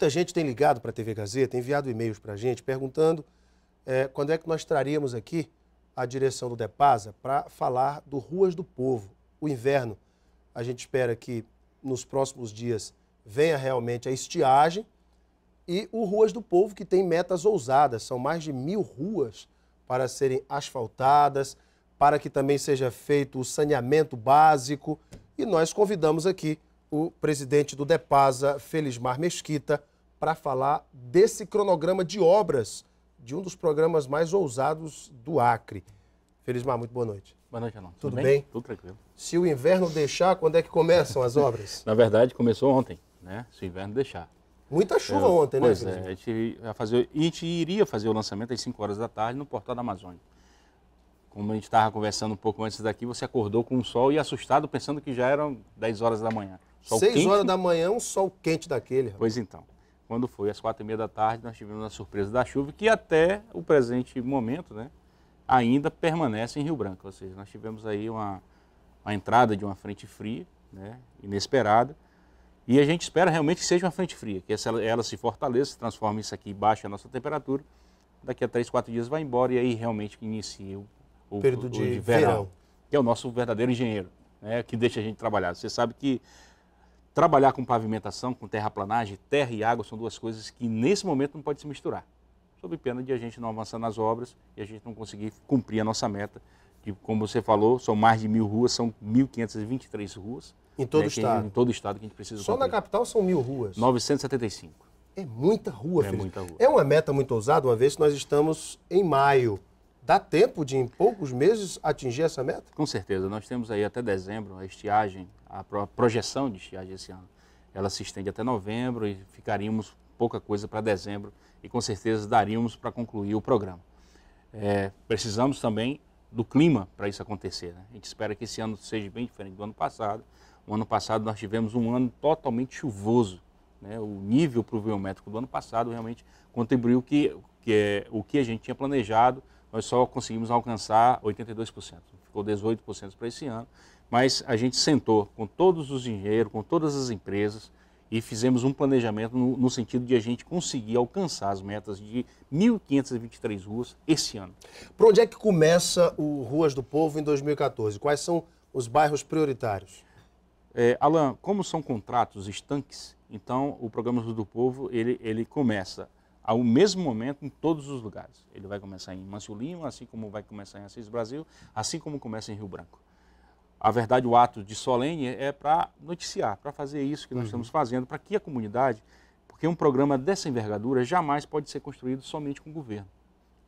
Muita gente tem ligado para a TV Gazeta, enviado e-mails para a gente, perguntando é, quando é que nós traríamos aqui a direção do DEPASA para falar do Ruas do Povo. O inverno, a gente espera que nos próximos dias venha realmente a estiagem e o Ruas do Povo, que tem metas ousadas. São mais de mil ruas para serem asfaltadas, para que também seja feito o saneamento básico. E nós convidamos aqui o presidente do DEPASA, Felismar Mesquita, para falar desse cronograma de obras de um dos programas mais ousados do Acre. Felizmar, muito boa noite. Boa noite, Arnaldo. Tudo, Tudo bem? bem? Tudo tranquilo. Se o inverno deixar, quando é que começam as obras? Na verdade, começou ontem, né? Se o inverno deixar. Muita chuva Eu, ontem, pois né? Pois é, a gente, ia fazer, a gente iria fazer o lançamento às 5 horas da tarde no Portal da Amazônia. Como a gente estava conversando um pouco antes daqui, você acordou com o sol e assustado, pensando que já eram 10 horas da manhã. 6 horas da manhã, um sol quente daquele. Rapaz. Pois então quando foi às quatro e meia da tarde, nós tivemos a surpresa da chuva, que até o presente momento né, ainda permanece em Rio Branco. Ou seja, nós tivemos aí uma, uma entrada de uma frente fria, né, inesperada, e a gente espera realmente que seja uma frente fria, que essa, ela se fortaleça, se transforme isso aqui, baixa a nossa temperatura, daqui a três, quatro dias vai embora e aí realmente inicia o, o, período de, o de verão, verão, que é o nosso verdadeiro engenheiro, né, que deixa a gente trabalhar. Você sabe que trabalhar com pavimentação, com terraplanagem, terra e água são duas coisas que nesse momento não pode se misturar. Sob pena de a gente não avançar nas obras e a gente não conseguir cumprir a nossa meta. De, como você falou, são mais de mil ruas, são 1.523 ruas. Em todo né, o estado? Gente, em todo o estado que a gente precisa Só cumprir. na capital são mil ruas? 975. É muita rua, é muita rua. É uma meta muito ousada, uma vez que nós estamos em maio. Dá tempo de, em poucos meses, atingir essa meta? Com certeza. Nós temos aí até dezembro a estiagem, a projeção de estiagem esse ano. Ela se estende até novembro e ficaríamos pouca coisa para dezembro e com certeza daríamos para concluir o programa. É, precisamos também do clima para isso acontecer. Né? A gente espera que esse ano seja bem diferente do ano passado. O ano passado nós tivemos um ano totalmente chuvoso. Né? O nível pluviométrico do ano passado realmente contribuiu que, que é, o que a gente tinha planejado nós só conseguimos alcançar 82%. Ficou 18% para esse ano, mas a gente sentou com todos os engenheiros, com todas as empresas e fizemos um planejamento no, no sentido de a gente conseguir alcançar as metas de 1.523 ruas esse ano. Para onde é que começa o Ruas do Povo em 2014? Quais são os bairros prioritários? É, Alan, como são contratos estanques, então o programa Ruas do Povo ele, ele começa ao mesmo momento em todos os lugares. Ele vai começar em Mancio assim como vai começar em Assis Brasil, assim como começa em Rio Branco. A verdade, o ato de solene é para noticiar, para fazer isso que nós uhum. estamos fazendo, para que a comunidade, porque um programa dessa envergadura jamais pode ser construído somente com o governo.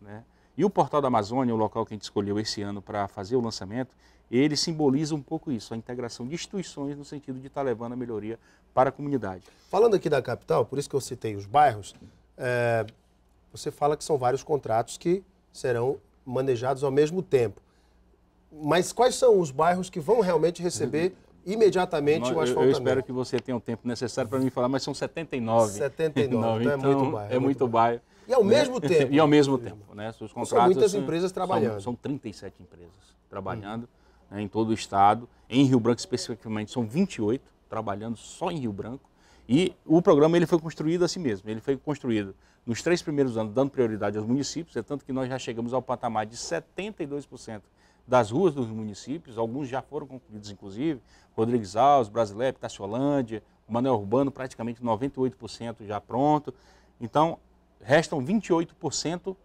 Né? E o Portal da Amazônia, o local que a gente escolheu esse ano para fazer o lançamento, ele simboliza um pouco isso, a integração de instituições no sentido de estar tá levando a melhoria para a comunidade. Falando aqui da capital, por isso que eu citei os bairros, é, você fala que são vários contratos que serão manejados ao mesmo tempo. Mas quais são os bairros que vão realmente receber imediatamente Nós, o asfaltamento? Eu, eu espero que você tenha o tempo necessário para me falar, mas são 79. 79, então, então é muito então, bairro. É muito bairro. E ao né? mesmo tempo. E ao mesmo tempo, né? Os contratos, são muitas assim, empresas trabalhando. São, são 37 empresas trabalhando hum. né, em todo o estado. Em Rio Branco, especificamente, são 28 trabalhando só em Rio Branco. E o programa ele foi construído assim mesmo. Ele foi construído nos três primeiros anos, dando prioridade aos municípios, é tanto que nós já chegamos ao patamar de 72% das ruas dos municípios, alguns já foram concluídos, inclusive, Rodrigues Alves, Brasilep, Tassiolândia, Manuel Urbano, praticamente 98% já pronto. Então, restam 28%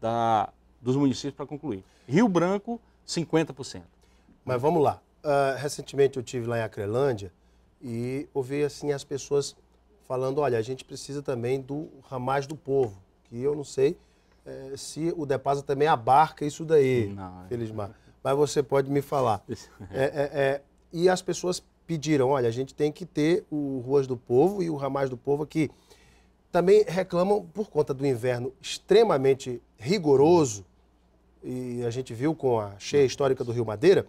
da, dos municípios para concluir. Rio Branco, 50%. Mas vamos lá. Uh, recentemente eu tive lá em Acrelândia, e ouvir assim as pessoas falando, olha, a gente precisa também do ramais do povo, que eu não sei é, se o Depasa também abarca isso daí, não, é Felizmar. Não. Mas você pode me falar. É. É, é, é, e as pessoas pediram, olha, a gente tem que ter o Ruas do Povo e o Ramais do Povo aqui. Também reclamam por conta do inverno extremamente rigoroso, e a gente viu com a cheia histórica do Rio Madeira,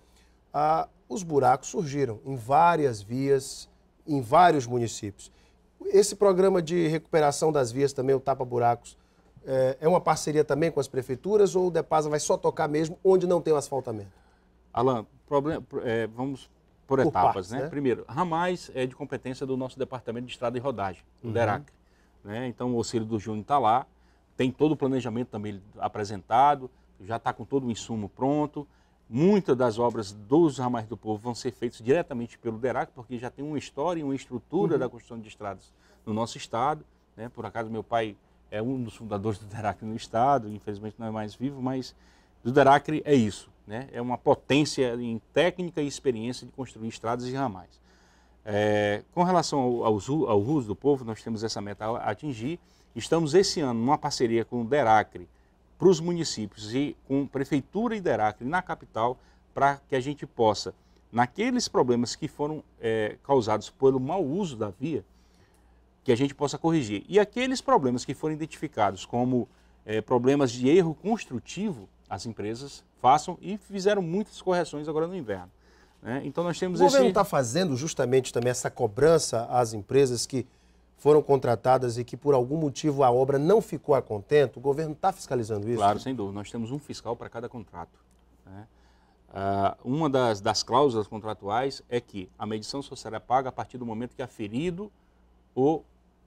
a, os buracos surgiram em várias vias, em vários municípios. Esse programa de recuperação das vias também, o Tapa Buracos, é, é uma parceria também com as prefeituras ou o DEPASA vai só tocar mesmo onde não tem o asfaltamento? Alain, problema, é, vamos por, por etapas, partes, né? né? Primeiro, ramais é de competência do nosso Departamento de Estrada e Rodagem, do uhum. DERAC. Né? Então, o auxílio do Júnior está lá, tem todo o planejamento também apresentado, já está com todo o insumo pronto. Muitas das obras dos ramais do povo vão ser feitas diretamente pelo DERAC, porque já tem uma história e uma estrutura uhum. da construção de estradas no nosso estado. Né? Por acaso, meu pai é um dos fundadores do DERAC no estado, infelizmente não é mais vivo, mas do DERAC é isso. Né? É uma potência em técnica e experiência de construir estradas e ramais. É, com relação ao, ao, ao uso do povo, nós temos essa meta a atingir. Estamos esse ano numa parceria com o DERACRE para os municípios e com prefeitura e Deracre na capital para que a gente possa, naqueles problemas que foram é, causados pelo mau uso da via, que a gente possa corrigir. E aqueles problemas que foram identificados como é, problemas de erro construtivo, as empresas façam e fizeram muitas correções agora no inverno. Né? Então nós temos o esse... governo está fazendo justamente também essa cobrança às empresas que foram contratadas e que por algum motivo a obra não ficou a contento, o governo está fiscalizando isso? Claro, sem dúvida. Nós temos um fiscal para cada contrato. Né? Ah, uma das, das cláusulas contratuais é que a medição só será paga a partir do momento que é aferido o,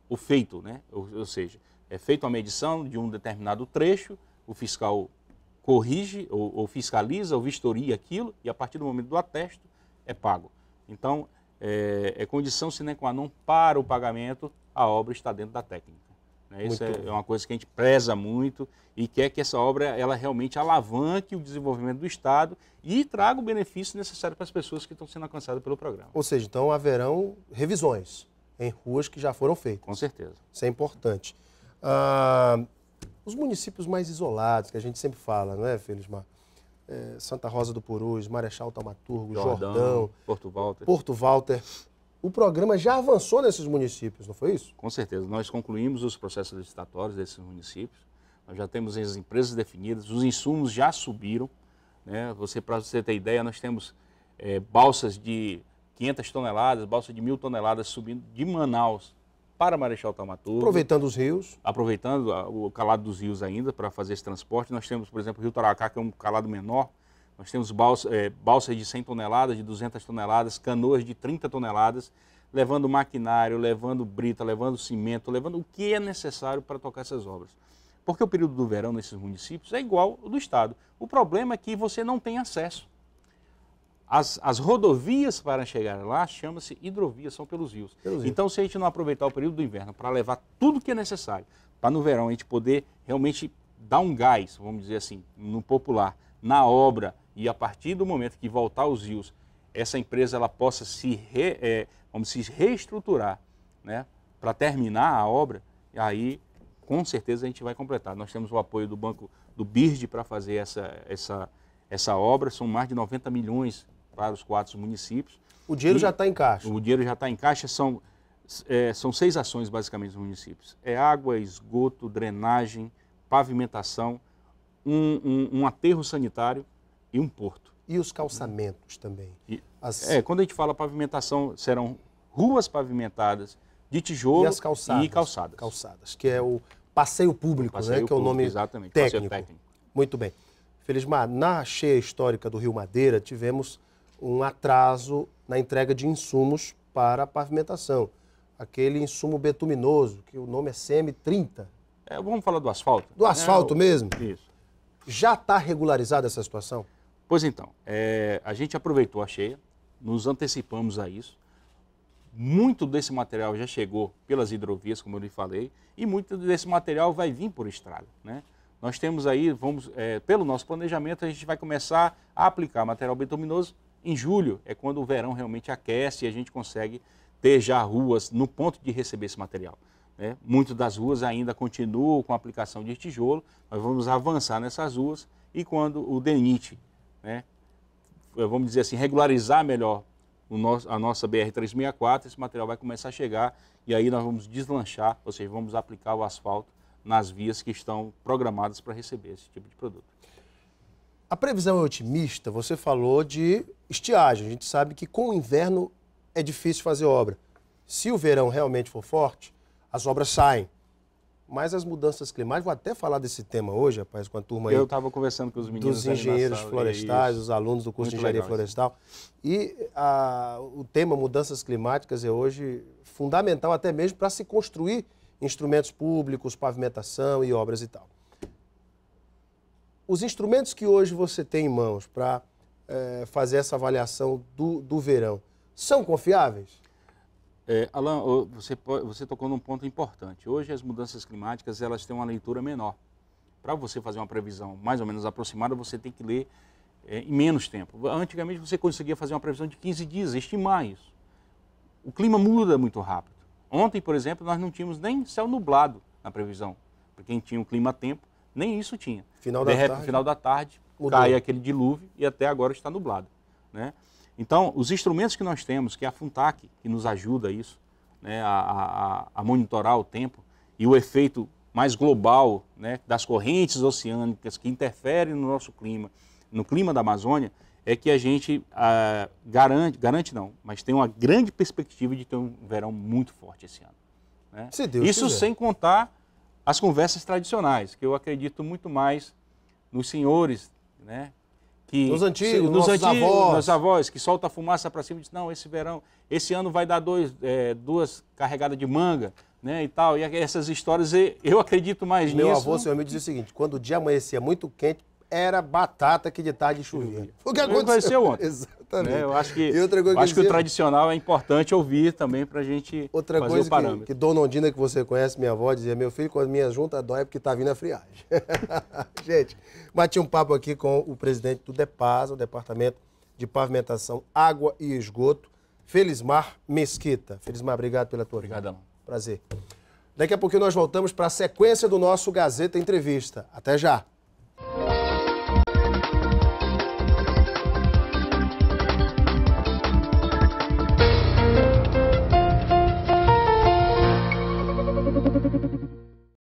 o feito, né? ou, ou seja, é feita a medição de um determinado trecho, o fiscal corrige ou, ou, fiscaliza ou vistoria aquilo e a partir do momento do atesto é pago. Então, é, é condição sine qua non para o pagamento a obra está dentro da técnica. Né? Isso é, é uma coisa que a gente preza muito e quer que essa obra ela realmente alavanque o desenvolvimento do Estado e traga o benefício necessário para as pessoas que estão sendo alcançadas pelo programa. Ou seja, então haverão revisões em ruas que já foram feitas. Com certeza. Isso é importante. Ah, os municípios mais isolados, que a gente sempre fala, não é, Felismar? É, Santa Rosa do Purus, Marechal Taumaturgo, Jordão, Jordão Porto Walter. Porto Walter o programa já avançou nesses municípios, não foi isso? Com certeza. Nós concluímos os processos licitatórios desses municípios, nós já temos as empresas definidas, os insumos já subiram. Né? Você, Para você ter ideia, nós temos é, balsas de 500 toneladas, balsa de mil toneladas subindo de Manaus para Marechal Taumaturgo. Aproveitando os rios. Aproveitando o calado dos rios ainda para fazer esse transporte. Nós temos, por exemplo, o Rio Taracá, que é um calado menor, nós temos balsa, é, balsas de 100 toneladas, de 200 toneladas, canoas de 30 toneladas, levando maquinário, levando brita, levando cimento, levando o que é necessário para tocar essas obras. Porque o período do verão nesses municípios é igual ao do Estado. O problema é que você não tem acesso. As, as rodovias para chegar lá chama-se hidrovias, são pelos rios. pelos rios. Então, se a gente não aproveitar o período do inverno para levar tudo que é necessário, para no verão a gente poder realmente dar um gás, vamos dizer assim, no popular, na obra, e a partir do momento que voltar os rios, essa empresa ela possa se, re, é, vamos se reestruturar né, para terminar a obra, aí com certeza a gente vai completar. Nós temos o apoio do Banco do BIRD para fazer essa, essa, essa obra, são mais de 90 milhões para os quatro municípios. O dinheiro e já está em caixa? O dinheiro já está em caixa, são, é, são seis ações basicamente dos municípios. É água, esgoto, drenagem, pavimentação, um, um, um aterro sanitário e um porto. E os calçamentos também. E, as... É, quando a gente fala pavimentação, serão ruas pavimentadas de tijolo e, as calçadas, e calçadas. Calçadas, que é o passeio público, né, passeio né? Que é o nome exatamente, técnico. técnico. Muito bem. Felizmar, na cheia histórica do Rio Madeira, tivemos um atraso na entrega de insumos para a pavimentação. Aquele insumo betuminoso, que o nome é CM30. É, vamos falar do asfalto? Do asfalto é, mesmo? Isso. Já está regularizada essa situação? Pois então, é, a gente aproveitou a cheia, nos antecipamos a isso. Muito desse material já chegou pelas hidrovias, como eu lhe falei, e muito desse material vai vir por estrada. Né? Nós temos aí, vamos, é, pelo nosso planejamento, a gente vai começar a aplicar material bituminoso em julho, é quando o verão realmente aquece e a gente consegue ter já ruas no ponto de receber esse material. Né? Muitas das ruas ainda continuam com a aplicação de tijolo, nós vamos avançar nessas ruas e quando o DENIT né, vamos dizer assim, regularizar melhor nosso, a nossa BR-364, esse material vai começar a chegar e aí nós vamos deslanchar, ou seja, vamos aplicar o asfalto nas vias que estão programadas para receber esse tipo de produto. A previsão é otimista, você falou de estiagem. A gente sabe que com o inverno é difícil fazer obra. Se o verão realmente for forte, as obras saem mas as mudanças climáticas, vou até falar desse tema hoje, rapaz, com a turma aí. Eu estava conversando com os meninos. Dos engenheiros sala, florestais, os alunos do curso Muito de engenharia legal, florestal. E a, o tema mudanças climáticas é hoje fundamental até mesmo para se construir instrumentos públicos, pavimentação e obras e tal. Os instrumentos que hoje você tem em mãos para é, eh, fazer essa avaliação do, do verão são confiáveis? É, Alan, você, você tocou num ponto importante. Hoje as mudanças climáticas elas têm uma leitura menor. Para você fazer uma previsão mais ou menos aproximada, você tem que ler é, em menos tempo. Antigamente você conseguia fazer uma previsão de 15 dias, estimar isso. O clima muda muito rápido. Ontem, por exemplo, nós não tínhamos nem céu nublado na previsão. Para quem tinha o um clima a tempo, nem isso tinha. Final da De tarde. Final da tarde, mudou. cai aquele dilúvio e até agora está nublado. Né? Então, os instrumentos que nós temos, que é a FUNTAC, que nos ajuda a isso, né, a, a, a, monitorar o tempo e o efeito mais global né, das correntes oceânicas que interferem no nosso clima, no clima da Amazônia, é que a gente ah, garante, garante não, mas tem uma grande perspectiva de ter um verão muito forte esse ano. Né? Se isso quiser. sem contar as conversas tradicionais, que eu acredito muito mais nos senhores, né, que nos antigos, nos antigos, avós. Nos avós, que solta a fumaça para cima e diz, não, esse verão, esse ano vai dar dois, é, duas carregadas de manga, né, e tal. E essas histórias, eu acredito mais Meu nisso. Meu avô, seu amigo, dizia o seguinte, quando o dia amanhecia muito quente, era batata que de tarde chovia. o que aconteceu. aconteceu ontem. Exatamente. Né, eu acho que, e outra coisa que, que, o tradicional é importante ouvir também para a gente outra fazer coisa o parâmetro. Que, que Dona Ondina, que você conhece, minha avó, dizia, meu filho, quando minhas junta dói porque está vindo a friagem. gente, bati um papo aqui com o presidente do DEPASA, o Departamento de Pavimentação, Água e Esgoto, Felizmar Mesquita. Felizmar, obrigado pela tua Obrigadão. Vida. Prazer. Daqui a pouquinho nós voltamos para a sequência do nosso Gazeta Entrevista. Até já!